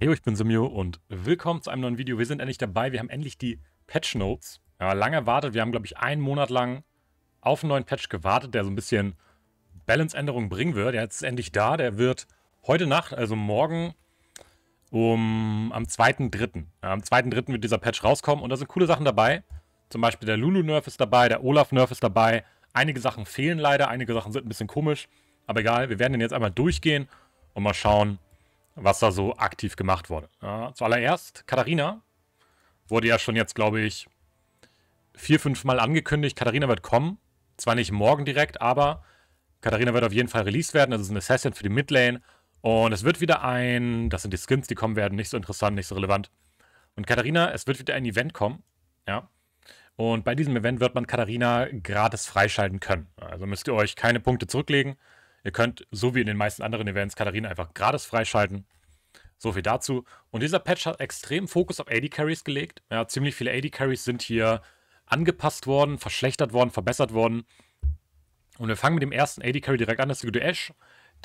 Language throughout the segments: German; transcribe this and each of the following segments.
Hey, ich bin Simio und willkommen zu einem neuen Video. Wir sind endlich dabei. Wir haben endlich die Patch Notes. Ja, lange erwartet. Wir haben, glaube ich, einen Monat lang auf einen neuen Patch gewartet, der so ein bisschen Balance-Änderungen bringen wird. Der ist endlich da. Der wird heute Nacht, also morgen, um am 2.3. Ja, am 2.3. wird dieser Patch rauskommen und da sind coole Sachen dabei. Zum Beispiel der Lulu-Nerf ist dabei, der Olaf-Nerf ist dabei. Einige Sachen fehlen leider, einige Sachen sind ein bisschen komisch. Aber egal, wir werden den jetzt einmal durchgehen und mal schauen, was da so aktiv gemacht wurde. Ja, zuallererst, Katharina wurde ja schon jetzt, glaube ich, vier, fünf Mal angekündigt. Katharina wird kommen. Zwar nicht morgen direkt, aber Katharina wird auf jeden Fall released werden. Das ist ein Assassin für die Midlane. Und es wird wieder ein, das sind die Skins, die kommen werden, nicht so interessant, nicht so relevant. Und Katharina, es wird wieder ein Event kommen. Ja. Und bei diesem Event wird man Katharina gratis freischalten können. Also müsst ihr euch keine Punkte zurücklegen. Ihr könnt, so wie in den meisten anderen Events, Kalorien einfach gratis freischalten. So viel dazu. Und dieser Patch hat extrem Fokus auf AD Carries gelegt. Ja, ziemlich viele AD Carries sind hier angepasst worden, verschlechtert worden, verbessert worden. Und wir fangen mit dem ersten AD Carry direkt an, das ist die Ash.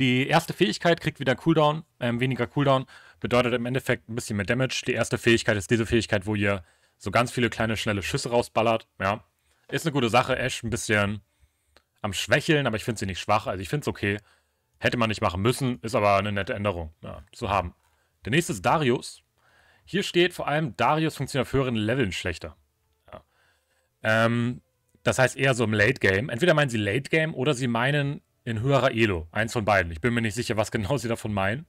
Die erste Fähigkeit kriegt wieder Cooldown, äh, weniger Cooldown, bedeutet im Endeffekt ein bisschen mehr Damage. Die erste Fähigkeit ist diese Fähigkeit, wo ihr so ganz viele kleine, schnelle Schüsse rausballert. Ja, ist eine gute Sache. Ash ein bisschen am Schwächeln, aber ich finde sie nicht schwach. Also ich finde es okay. Hätte man nicht machen müssen, ist aber eine nette Änderung ja, zu haben. Der nächste ist Darius. Hier steht vor allem, Darius funktioniert auf höheren Leveln schlechter. Ja. Ähm, das heißt eher so im Late Game. Entweder meinen sie Late Game oder sie meinen in höherer Elo. Eins von beiden. Ich bin mir nicht sicher, was genau sie davon meinen.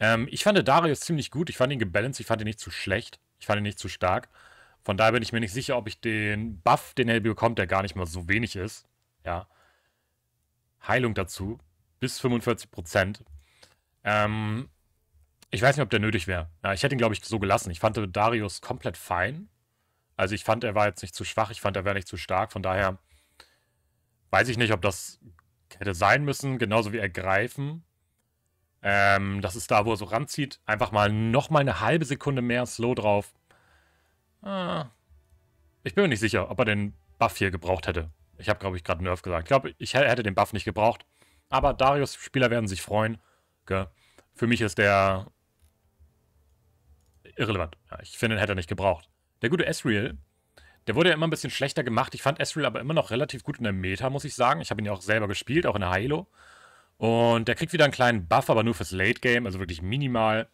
Ähm, ich fand Darius ziemlich gut. Ich fand ihn gebalanced. Ich fand ihn nicht zu schlecht. Ich fand ihn nicht zu stark. Von daher bin ich mir nicht sicher, ob ich den Buff, den er bekommt, der gar nicht mal so wenig ist, ja, Heilung dazu, bis 45 Prozent. Ähm, ich weiß nicht, ob der nötig wäre. Ja, ich hätte ihn, glaube ich, so gelassen. Ich fand Darius komplett fein. Also ich fand, er war jetzt nicht zu schwach, ich fand, er wäre nicht zu stark. Von daher weiß ich nicht, ob das hätte sein müssen, genauso wie ergreifen. Ähm, das ist da, wo er so ranzieht. Einfach mal nochmal eine halbe Sekunde mehr Slow drauf. Ah, ich bin mir nicht sicher, ob er den Buff hier gebraucht hätte. Ich habe, glaube ich, gerade Nerf gesagt. Ich glaube, ich hätte den Buff nicht gebraucht. Aber Darius Spieler werden sich freuen. Okay. Für mich ist der irrelevant. Ja, ich finde, den hätte er nicht gebraucht. Der gute Ezreal, der wurde ja immer ein bisschen schlechter gemacht. Ich fand Ezreal aber immer noch relativ gut in der Meta, muss ich sagen. Ich habe ihn ja auch selber gespielt, auch in der Halo. Und der kriegt wieder einen kleinen Buff, aber nur fürs Late Game, also wirklich minimal.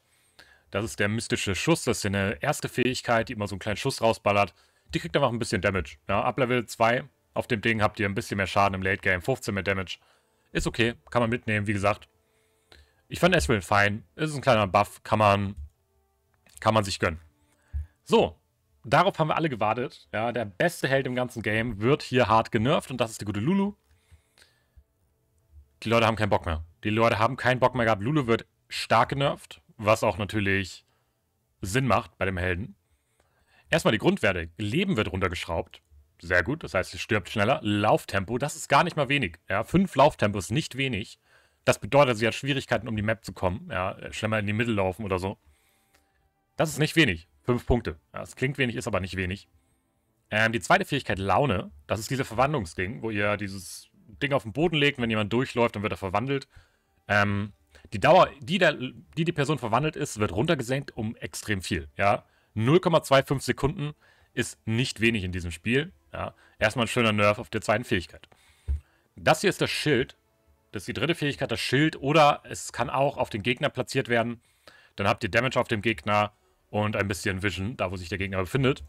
Das ist der mystische Schuss. Das ist eine erste Fähigkeit, die immer so einen kleinen Schuss rausballert. Die kriegt einfach ein bisschen Damage. Ja, ab Level 2 auf dem Ding habt ihr ein bisschen mehr Schaden im Late Game, 15 mehr Damage. Ist okay, kann man mitnehmen, wie gesagt. Ich fand Esriel fein, ist ein kleiner Buff, kann man, kann man sich gönnen. So, darauf haben wir alle gewartet. Ja, der beste Held im ganzen Game wird hier hart genervt und das ist die gute Lulu. Die Leute haben keinen Bock mehr. Die Leute haben keinen Bock mehr gehabt. Lulu wird stark genervt, was auch natürlich Sinn macht bei dem Helden. Erstmal die Grundwerte. Leben wird runtergeschraubt. Sehr gut, das heißt, es stirbt schneller. Lauftempo, das ist gar nicht mal wenig. Ja, fünf Lauftempo ist nicht wenig. Das bedeutet, sie hat Schwierigkeiten, um die Map zu kommen. Ja, schlimmer in die Mitte laufen oder so. Das ist nicht wenig. Fünf Punkte. Ja, das klingt wenig, ist aber nicht wenig. Ähm, die zweite Fähigkeit, Laune, das ist diese Verwandlungsding, wo ihr dieses Ding auf den Boden legt und wenn jemand durchläuft, dann wird er verwandelt. Ähm, die Dauer, die, der, die die Person verwandelt ist, wird runtergesenkt um extrem viel. Ja? 0,25 Sekunden ist nicht wenig in diesem Spiel. Ja, erstmal ein schöner Nerf auf der zweiten Fähigkeit. Das hier ist das Schild. Das ist die dritte Fähigkeit, das Schild. Oder es kann auch auf den Gegner platziert werden. Dann habt ihr Damage auf dem Gegner und ein bisschen Vision, da wo sich der Gegner befindet.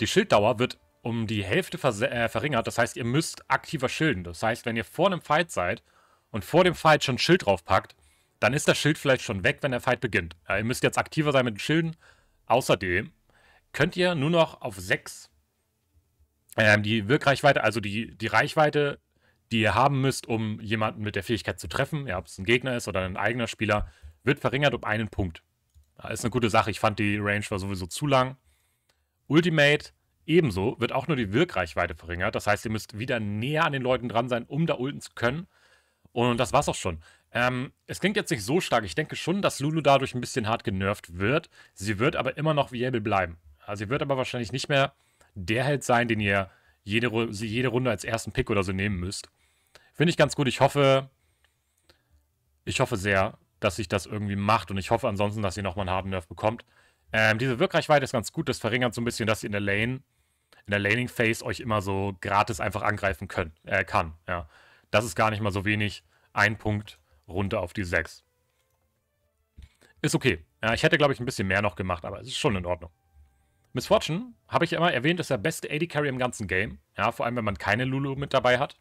Die Schilddauer wird um die Hälfte äh, verringert. Das heißt, ihr müsst aktiver schilden. Das heißt, wenn ihr vor einem Fight seid und vor dem Fight schon ein Schild draufpackt, dann ist das Schild vielleicht schon weg, wenn der Fight beginnt. Ja, ihr müsst jetzt aktiver sein mit den Schilden. Außerdem könnt ihr nur noch auf 6 ähm, die Wirkreichweite, also die, die Reichweite, die ihr haben müsst, um jemanden mit der Fähigkeit zu treffen, ja, ob es ein Gegner ist oder ein eigener Spieler, wird verringert um einen Punkt. Das ist eine gute Sache. Ich fand die Range war sowieso zu lang. Ultimate ebenso wird auch nur die Wirkreichweite verringert. Das heißt, ihr müsst wieder näher an den Leuten dran sein, um da ulten zu können. Und das war's auch schon. Ähm, es klingt jetzt nicht so stark. Ich denke schon, dass Lulu dadurch ein bisschen hart genervt wird. Sie wird aber immer noch viable bleiben. Also sie wird aber wahrscheinlich nicht mehr der Held sein, den ihr jede, jede Runde als ersten Pick oder so nehmen müsst. Finde ich ganz gut. Ich hoffe, ich hoffe sehr, dass sich das irgendwie macht und ich hoffe ansonsten, dass ihr nochmal einen harten Nerf bekommt. Ähm, diese Wirkreichweite ist ganz gut. Das verringert so ein bisschen, dass ihr in der Lane, in der Laning Phase euch immer so gratis einfach angreifen könnt, äh, kann. Ja. Das ist gar nicht mal so wenig. Ein Punkt runter auf die 6. Ist okay. Ja, ich hätte, glaube ich, ein bisschen mehr noch gemacht, aber es ist schon in Ordnung. Miss Fortune, habe ich ja immer erwähnt, ist der beste AD Carry im ganzen Game. Ja, vor allem, wenn man keine Lulu mit dabei hat.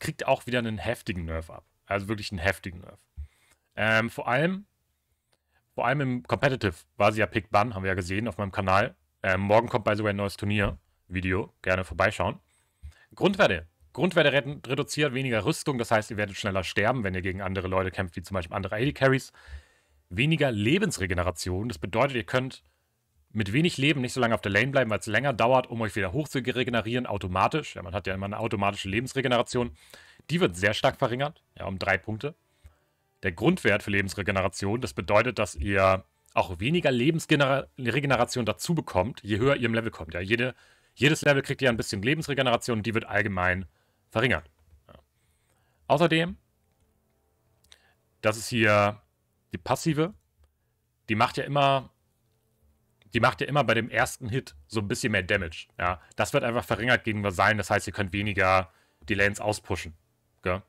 Kriegt auch wieder einen heftigen Nerf ab. Also wirklich einen heftigen Nerf. Ähm, vor allem, vor allem im Competitive war sie ja Pick Bun, haben wir ja gesehen auf meinem Kanal. Ähm, morgen kommt, by the way, ein neues Turnier-Video. Gerne vorbeischauen. Grundwerte. Grundwerte reduziert, weniger Rüstung. Das heißt, ihr werdet schneller sterben, wenn ihr gegen andere Leute kämpft, wie zum Beispiel andere AD Carries. Weniger Lebensregeneration. Das bedeutet, ihr könnt mit wenig Leben nicht so lange auf der Lane bleiben, weil es länger dauert, um euch wieder hoch zu regenerieren, automatisch. Ja, man hat ja immer eine automatische Lebensregeneration. Die wird sehr stark verringert, ja, um drei Punkte. Der Grundwert für Lebensregeneration, das bedeutet, dass ihr auch weniger Lebensregeneration dazu bekommt, je höher ihr im Level kommt. Ja, jede, jedes Level kriegt ihr ein bisschen Lebensregeneration und die wird allgemein verringert. Ja. Außerdem, das ist hier die passive. Die macht ja immer die macht ja immer bei dem ersten Hit so ein bisschen mehr Damage. Ja, das wird einfach verringert gegen Vasallen. Das heißt, ihr könnt weniger die Lanes auspushen. Gell? Ein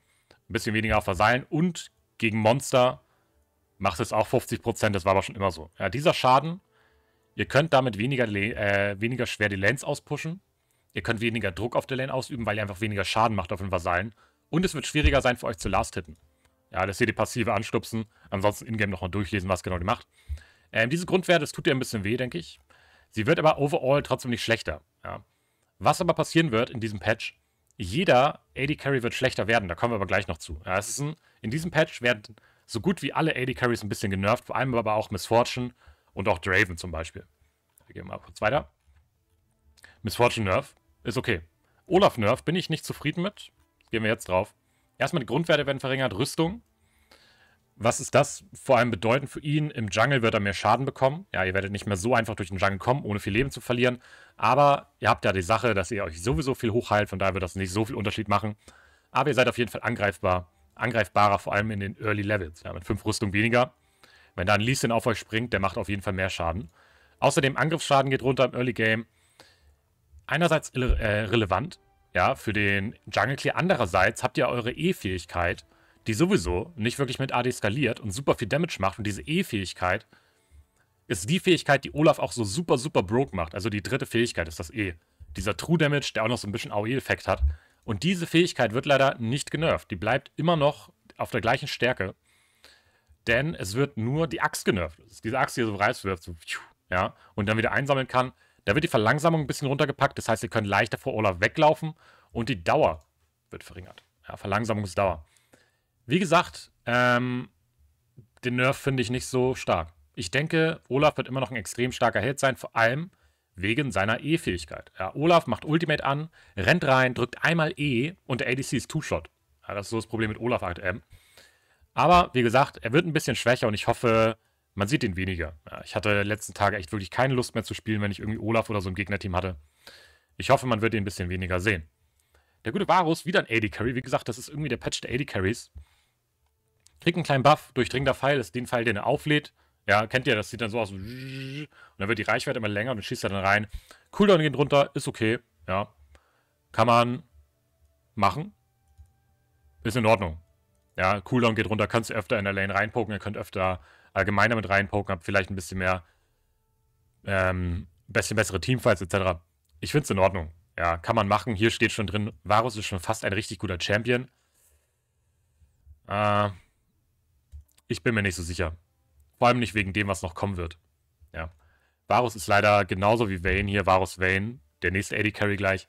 bisschen weniger auf Vasallen und gegen Monster macht es auch 50%. Das war aber schon immer so. Ja, dieser Schaden, ihr könnt damit weniger, äh, weniger schwer die Lanes auspushen. Ihr könnt weniger Druck auf der Lane ausüben, weil ihr einfach weniger Schaden macht auf den Vasallen. Und es wird schwieriger sein für euch zu last hitten. Ja, dass ihr die passive anstupsen. Ansonsten in-game nochmal durchlesen, was genau die macht. Ähm, diese Grundwerte, das tut ihr ein bisschen weh, denke ich. Sie wird aber overall trotzdem nicht schlechter. Ja. Was aber passieren wird in diesem Patch, jeder AD Carry wird schlechter werden, da kommen wir aber gleich noch zu. Ja, ein, in diesem Patch werden so gut wie alle AD Carries ein bisschen genervt, vor allem aber auch Miss Fortune und auch Draven zum Beispiel. Wir gehen mal kurz weiter. Miss Fortune Nerf ist okay. Olaf Nerf bin ich nicht zufrieden mit. Gehen wir jetzt drauf. Erstmal die Grundwerte werden verringert, Rüstung was ist das vor allem bedeutend für ihn? Im Jungle wird er mehr Schaden bekommen. Ja, ihr werdet nicht mehr so einfach durch den Jungle kommen, ohne viel Leben zu verlieren. Aber ihr habt ja die Sache, dass ihr euch sowieso viel hochheilt, von daher wird das nicht so viel Unterschied machen. Aber ihr seid auf jeden Fall angreifbar. Angreifbarer, vor allem in den Early Levels. Ja, mit fünf Rüstung weniger. Wenn da ein Leeson auf euch springt, der macht auf jeden Fall mehr Schaden. Außerdem, Angriffsschaden geht runter im Early Game. Einerseits äh, relevant, ja, für den Jungle Clear. Andererseits habt ihr eure E-Fähigkeit, die sowieso nicht wirklich mit AD skaliert und super viel Damage macht. Und diese E-Fähigkeit ist die Fähigkeit, die Olaf auch so super, super broke macht. Also die dritte Fähigkeit ist das E. Dieser True Damage, der auch noch so ein bisschen AOE-Effekt hat. Und diese Fähigkeit wird leider nicht genervt. Die bleibt immer noch auf der gleichen Stärke. Denn es wird nur die Axt genervt. Diese Axt, die so reißwirft. so, ja, und dann wieder einsammeln kann. Da wird die Verlangsamung ein bisschen runtergepackt. Das heißt, ihr könnt leichter vor Olaf weglaufen und die Dauer wird verringert. Ja, Verlangsamungsdauer. Wie gesagt, ähm, den Nerf finde ich nicht so stark. Ich denke, Olaf wird immer noch ein extrem starker Held sein, vor allem wegen seiner E-Fähigkeit. Ja, Olaf macht Ultimate an, rennt rein, drückt einmal E und der ADC ist Two-Shot. Ja, das ist so das Problem mit Olaf aktuell. Aber wie gesagt, er wird ein bisschen schwächer und ich hoffe, man sieht ihn weniger. Ja, ich hatte letzten Tage echt wirklich keine Lust mehr zu spielen, wenn ich irgendwie Olaf oder so ein Gegnerteam hatte. Ich hoffe, man wird ihn ein bisschen weniger sehen. Der gute Varus, wieder ein AD Carry. Wie gesagt, das ist irgendwie der Patch der AD Carries kriegt einen kleinen Buff, durchdringender Pfeil das ist den Pfeil, den er auflädt. Ja, kennt ihr, das sieht dann so aus. Und dann wird die Reichweite immer länger und dann schießt er dann rein. Cooldown geht runter, ist okay. Ja. Kann man machen. Ist in Ordnung. Ja, Cooldown geht runter, kannst du öfter in der Lane reinpoken, ihr könnt öfter allgemeiner mit reinpoken, habt vielleicht ein bisschen mehr, ähm, bisschen bessere Teamfights etc. Ich finde es in Ordnung. Ja, kann man machen. Hier steht schon drin, Varus ist schon fast ein richtig guter Champion. Äh, ich bin mir nicht so sicher. Vor allem nicht wegen dem, was noch kommen wird. Ja. Varus ist leider genauso wie Vayne hier, Varus Vayne, der nächste AD Carry gleich.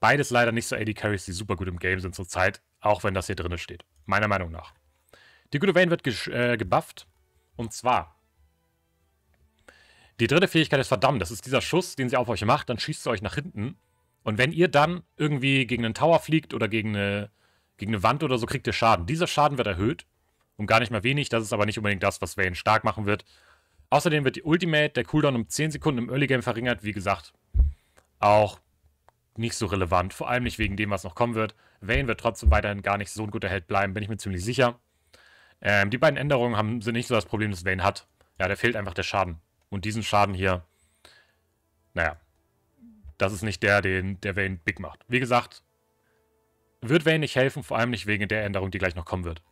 Beides leider nicht so AD Carries, die super gut im Game sind zurzeit, auch wenn das hier drin steht. Meiner Meinung nach. Die gute Vayne wird äh, gebufft. Und zwar. Die dritte Fähigkeit ist verdammt. Das ist dieser Schuss, den sie auf euch macht. Dann schießt sie euch nach hinten. Und wenn ihr dann irgendwie gegen einen Tower fliegt oder gegen eine, gegen eine Wand oder so, kriegt ihr Schaden. Dieser Schaden wird erhöht um gar nicht mehr wenig. Das ist aber nicht unbedingt das, was Vayne stark machen wird. Außerdem wird die Ultimate, der Cooldown um 10 Sekunden im Early Game verringert. Wie gesagt, auch nicht so relevant. Vor allem nicht wegen dem, was noch kommen wird. Vayne wird trotzdem weiterhin gar nicht so ein guter Held bleiben, bin ich mir ziemlich sicher. Ähm, die beiden Änderungen haben, sind nicht so das Problem, das Vayne hat. Ja, da fehlt einfach der Schaden. Und diesen Schaden hier, naja, das ist nicht der, den der Vayne big macht. Wie gesagt, wird Vayne nicht helfen, vor allem nicht wegen der Änderung, die gleich noch kommen wird.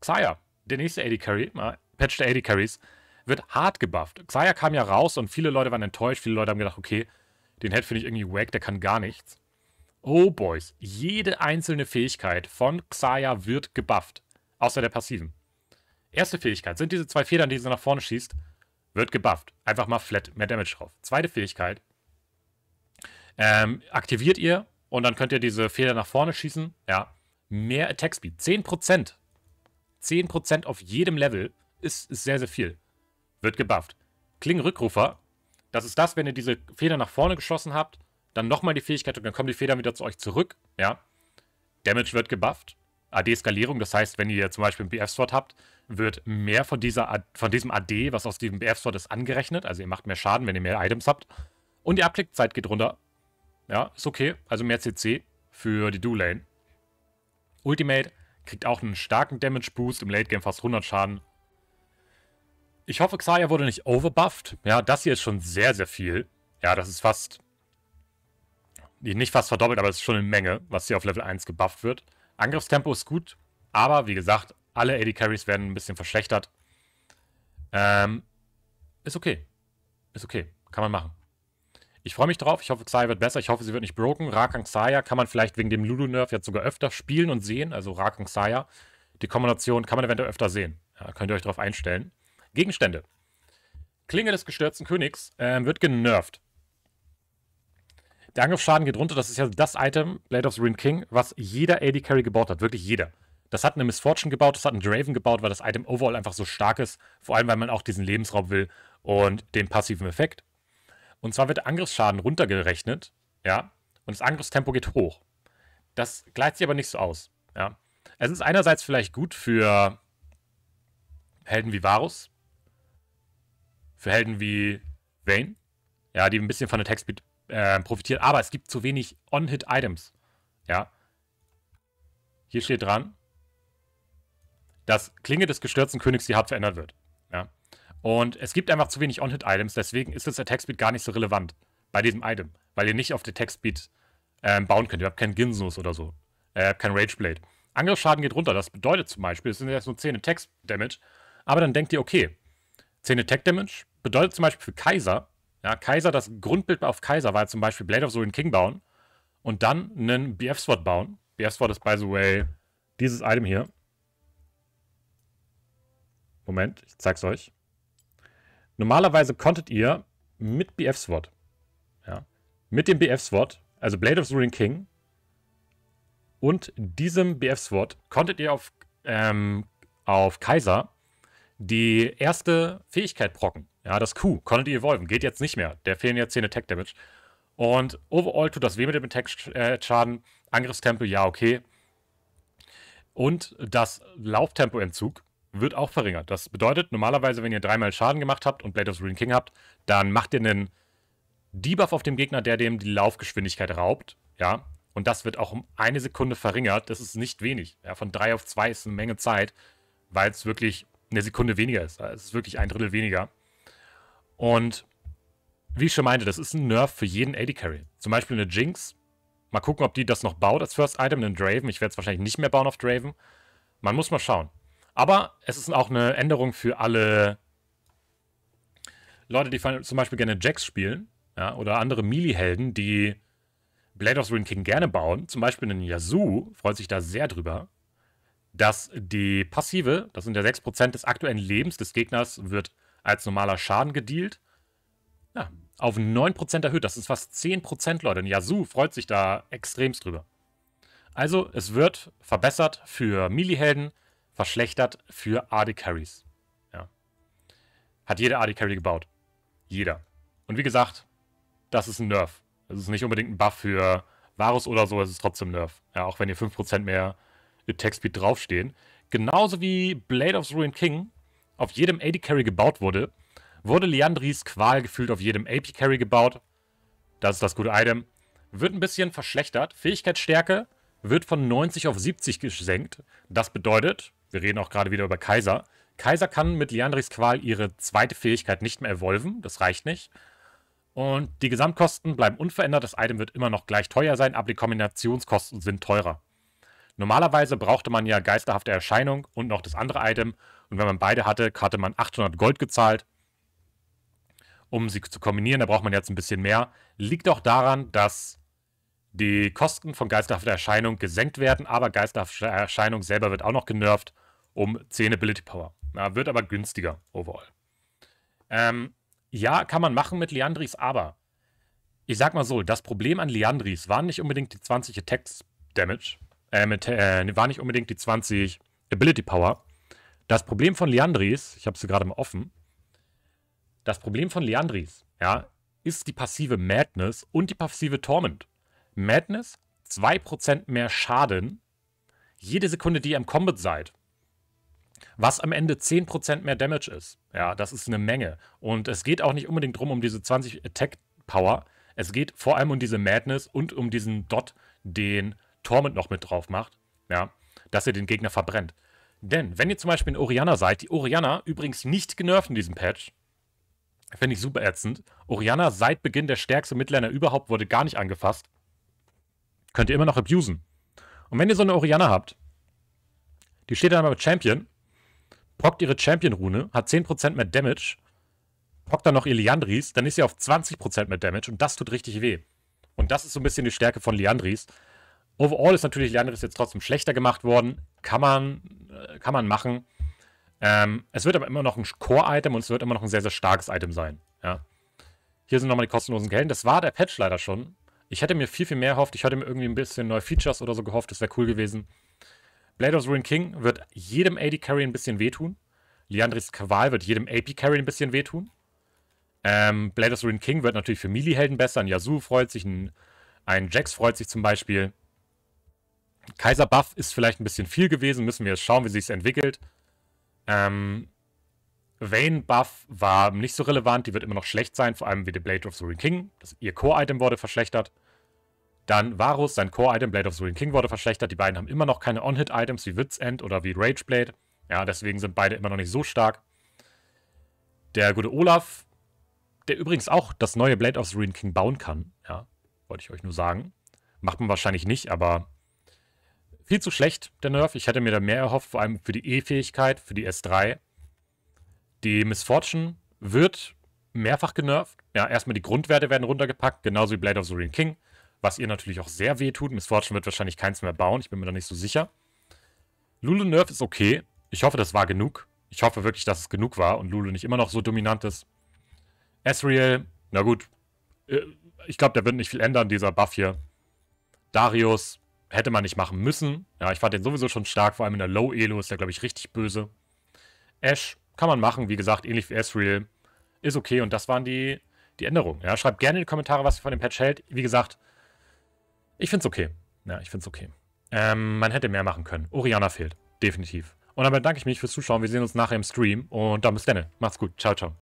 Xayah der nächste AD Carry, äh, Patch der AD Carries, wird hart gebufft. Xayah kam ja raus und viele Leute waren enttäuscht. Viele Leute haben gedacht, okay, den Head finde ich irgendwie wack, der kann gar nichts. Oh, Boys, jede einzelne Fähigkeit von Xayah wird gebufft. Außer der passiven. Erste Fähigkeit sind diese zwei Federn, die sie nach vorne schießt, wird gebufft. Einfach mal flat, mehr Damage drauf. Zweite Fähigkeit, ähm, aktiviert ihr und dann könnt ihr diese Feder nach vorne schießen. Ja, mehr Attack Speed. 10% 10% auf jedem Level ist, ist sehr, sehr viel. Wird gebufft. Klingenrückrufer, das ist das, wenn ihr diese Feder nach vorne geschossen habt, dann nochmal die Fähigkeit und dann kommen die Federn wieder zu euch zurück, ja. Damage wird gebufft. AD-Skalierung, das heißt, wenn ihr zum Beispiel einen BF-Sword habt, wird mehr von, dieser, von diesem AD, was aus diesem BF-Sword ist, angerechnet. Also ihr macht mehr Schaden, wenn ihr mehr Items habt. Und die Abklickzeit geht runter. Ja, ist okay. Also mehr CC für die Do-Lane. Ultimate Kriegt auch einen starken Damage-Boost, im Late-Game fast 100 Schaden. Ich hoffe, Xayah wurde nicht overbufft. Ja, das hier ist schon sehr, sehr viel. Ja, das ist fast... Nicht fast verdoppelt, aber es ist schon eine Menge, was hier auf Level 1 gebufft wird. Angriffstempo ist gut, aber wie gesagt, alle AD Carries werden ein bisschen verschlechtert. Ähm, ist okay. Ist okay. Kann man machen. Ich freue mich drauf. Ich hoffe, Xayah wird besser. Ich hoffe, sie wird nicht broken. Rakan Xayah kann man vielleicht wegen dem Lulu-Nerf jetzt sogar öfter spielen und sehen. Also Rakan Xayah. Die Kombination kann man eventuell öfter sehen. Ja, könnt ihr euch darauf einstellen. Gegenstände. Klinge des gestürzten Königs äh, wird genervt. Der Angriffsschaden geht runter. Das ist ja das Item, Blade of the Ruined King, was jeder AD Carry gebaut hat. Wirklich jeder. Das hat eine Misfortune gebaut, das hat einen Draven gebaut, weil das Item overall einfach so stark ist. Vor allem, weil man auch diesen Lebensraub will und den passiven Effekt. Und zwar wird Angriffsschaden runtergerechnet, ja, und das Angriffstempo geht hoch. Das gleicht sich aber nicht so aus, ja. Es ist einerseits vielleicht gut für Helden wie Varus, für Helden wie Vayne, ja, die ein bisschen von der Textbeat äh, profitieren, aber es gibt zu wenig On-Hit-Items, ja. Hier steht dran, dass Klinge des gestürzten Königs die Hart verändert wird, ja. Und es gibt einfach zu wenig On-Hit-Items, deswegen ist das Attack Speed gar nicht so relevant bei diesem Item, weil ihr nicht auf Attack Speed ähm, bauen könnt. Ihr habt keinen Ginsus oder so. Äh, ihr habt keinen Rageblade. Angriffsschaden geht runter. Das bedeutet zum Beispiel, es sind jetzt nur 10 Attack Damage, aber dann denkt ihr, okay, 10 Attack Damage bedeutet zum Beispiel für Kaiser, ja, Kaiser, das Grundbild auf Kaiser war zum Beispiel Blade of Zorin King bauen und dann einen BF-Sword bauen. BF-Sword ist, by the way, dieses Item hier. Moment, ich zeig's euch. Normalerweise konntet ihr mit BF-SWAT, ja, mit dem BF-SWAT, also Blade of the Ring King und diesem BF-SWAT konntet ihr auf, ähm, auf Kaiser die erste Fähigkeit procken. Ja, das Q konntet ihr evolven. Geht jetzt nicht mehr. Der fehlen jetzt 10 Attack Damage. Und overall tut das weh mit dem Attack-Schaden. Äh, Angriffstempo, ja, okay. Und das Lauftempo-Entzug wird auch verringert. Das bedeutet, normalerweise, wenn ihr dreimal Schaden gemacht habt und Blade of the Green King habt, dann macht ihr einen Debuff auf dem Gegner, der dem die Laufgeschwindigkeit raubt. Ja, und das wird auch um eine Sekunde verringert. Das ist nicht wenig. Ja, von drei auf zwei ist eine Menge Zeit, weil es wirklich eine Sekunde weniger ist. Es ist wirklich ein Drittel weniger. Und wie ich schon meinte, das ist ein Nerf für jeden AD Carry. Zum Beispiel eine Jinx. Mal gucken, ob die das noch baut als First Item, einen Draven. Ich werde es wahrscheinlich nicht mehr bauen auf Draven. Man muss mal schauen. Aber es ist auch eine Änderung für alle Leute, die zum Beispiel gerne Jax spielen ja, oder andere Melee-Helden, die Blade of the Ruin King gerne bauen. Zum Beispiel ein Yasuo freut sich da sehr drüber, dass die Passive, das sind ja 6% des aktuellen Lebens des Gegners, wird als normaler Schaden gedealt. Ja, auf 9% erhöht. Das ist fast 10%, Leute. Ein Yasuo freut sich da extremst drüber. Also, es wird verbessert für Melee-Helden, verschlechtert für AD-Carries. Ja. Hat jeder AD-Carry gebaut. Jeder. Und wie gesagt, das ist ein Nerf. Es ist nicht unbedingt ein Buff für Varus oder so, es ist trotzdem ein Nerf. Ja, auch wenn ihr 5% mehr Attack Speed draufstehen. Genauso wie Blade of the Ruined King auf jedem AD-Carry gebaut wurde, wurde Leandris Qual gefühlt auf jedem AP-Carry gebaut. Das ist das gute Item. Wird ein bisschen verschlechtert. Fähigkeitsstärke wird von 90 auf 70 gesenkt. Das bedeutet, wir reden auch gerade wieder über Kaiser. Kaiser kann mit Leandris Qual ihre zweite Fähigkeit nicht mehr evolven, das reicht nicht. Und die Gesamtkosten bleiben unverändert, das Item wird immer noch gleich teuer sein, aber die Kombinationskosten sind teurer. Normalerweise brauchte man ja geisterhafte Erscheinung und noch das andere Item und wenn man beide hatte, hatte man 800 Gold gezahlt, um sie zu kombinieren, da braucht man jetzt ein bisschen mehr. Liegt auch daran, dass die Kosten von geisterhafter Erscheinung gesenkt werden, aber geisterhafte Erscheinung selber wird auch noch genervt um 10 Ability Power. Na, wird aber günstiger overall. Ähm, ja, kann man machen mit Leandris, aber ich sag mal so, das Problem an Leandris waren nicht unbedingt die 20 Attacks Damage, ähm, äh, mit, äh, waren nicht unbedingt die 20 Ability Power. Das Problem von Leandris, ich habe sie gerade mal offen, das Problem von Leandris, ja, ist die passive Madness und die passive Torment. Madness, 2% mehr Schaden, jede Sekunde, die ihr im Combat seid. Was am Ende 10% mehr Damage ist. Ja, das ist eine Menge. Und es geht auch nicht unbedingt drum um diese 20 Attack Power. Es geht vor allem um diese Madness und um diesen Dot, den Torment noch mit drauf macht. Ja, dass ihr den Gegner verbrennt. Denn, wenn ihr zum Beispiel in Orianna seid, die Orianna übrigens nicht genervt in diesem Patch, finde ich super ätzend. Orianna seit Beginn der stärkste Midlaner überhaupt wurde gar nicht angefasst könnt ihr immer noch abusen. Und wenn ihr so eine Oriana habt, die steht dann mal mit Champion, prockt ihre Champion-Rune, hat 10% mehr Damage, prockt dann noch ihr Liandris, dann ist sie auf 20% mehr Damage und das tut richtig weh. Und das ist so ein bisschen die Stärke von Liandris. Overall ist natürlich Liandris jetzt trotzdem schlechter gemacht worden. Kann man, äh, kann man machen. Ähm, es wird aber immer noch ein Core-Item und es wird immer noch ein sehr, sehr starkes Item sein. Ja. Hier sind nochmal die kostenlosen Geld. Das war der Patch leider schon. Ich hätte mir viel, viel mehr erhofft. Ich hätte mir irgendwie ein bisschen neue Features oder so gehofft. Das wäre cool gewesen. Blade of the Ruin King wird jedem AD Carry ein bisschen wehtun. Leandris Kaval wird jedem AP Carry ein bisschen wehtun. Ähm, Blade of the Ruin King wird natürlich für Melee-Helden besser. Ein Yasuo freut sich, ein, ein Jax freut sich zum Beispiel. Kaiser Buff ist vielleicht ein bisschen viel gewesen. Müssen wir jetzt schauen, wie sich es entwickelt. Ähm, Vayne Buff war nicht so relevant, die wird immer noch schlecht sein, vor allem wie die Blade of the Ring King. Das, ihr Core-Item wurde verschlechtert. Dann Varus, sein Core-Item Blade of the Ring King wurde verschlechtert. Die beiden haben immer noch keine On-Hit-Items wie Witz End oder wie Rage Blade. Ja, deswegen sind beide immer noch nicht so stark. Der gute Olaf, der übrigens auch das neue Blade of the Ring King bauen kann. Ja, wollte ich euch nur sagen. Macht man wahrscheinlich nicht, aber viel zu schlecht, der Nerf. Ich hätte mir da mehr erhofft, vor allem für die E-Fähigkeit, für die S3. Die Miss Fortune wird mehrfach genervt. Ja, erstmal die Grundwerte werden runtergepackt, genauso wie Blade of the Ring King, was ihr natürlich auch sehr weh tut. Miss Fortune wird wahrscheinlich keins mehr bauen, ich bin mir da nicht so sicher. Lulu Nerf ist okay. Ich hoffe, das war genug. Ich hoffe wirklich, dass es genug war und Lulu nicht immer noch so dominant ist. Ezreal, na gut. Äh, ich glaube, der wird nicht viel ändern, dieser Buff hier. Darius hätte man nicht machen müssen. Ja, ich fand den sowieso schon stark, vor allem in der Low-Elo ist der, glaube ich, richtig böse. Ash kann man machen, wie gesagt, ähnlich wie Asriel. Ist okay und das waren die, die Änderungen. Ja, schreibt gerne in die Kommentare, was ihr von dem Patch hält. Wie gesagt, ich finde es okay. Ja, ich finde es okay. Ähm, man hätte mehr machen können. Oriana fehlt, definitiv. Und damit danke ich mich fürs Zuschauen. Wir sehen uns nachher im Stream und dann bis dann. Macht's gut. Ciao, ciao.